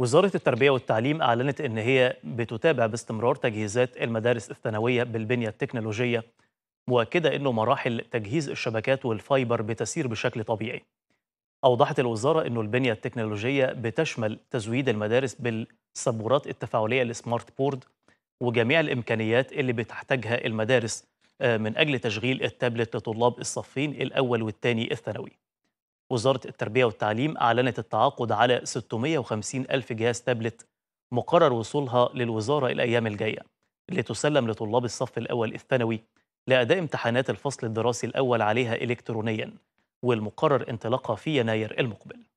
وزارة التربية والتعليم أعلنت إن هي بتتابع باستمرار تجهيزات المدارس الثانوية بالبنية التكنولوجية مؤكدة إنه مراحل تجهيز الشبكات والفايبر بتسير بشكل طبيعي أوضحت الوزارة إنه البنية التكنولوجية بتشمل تزويد المدارس بالسبورات التفاعلية السمارت بورد وجميع الإمكانيات اللي بتحتاجها المدارس آه، من أجل تشغيل التابلت لطلاب الصفين الأول والثاني الثانوي وزارة التربية والتعليم أعلنت التعاقد على 650 ألف جهاز تابلت مقرر وصولها للوزارة الأيام الجاية لتسلم لطلاب الصف الأول الثانوي لأداء امتحانات الفصل الدراسي الأول عليها إلكترونياً والمقرر انطلاقها في يناير المقبل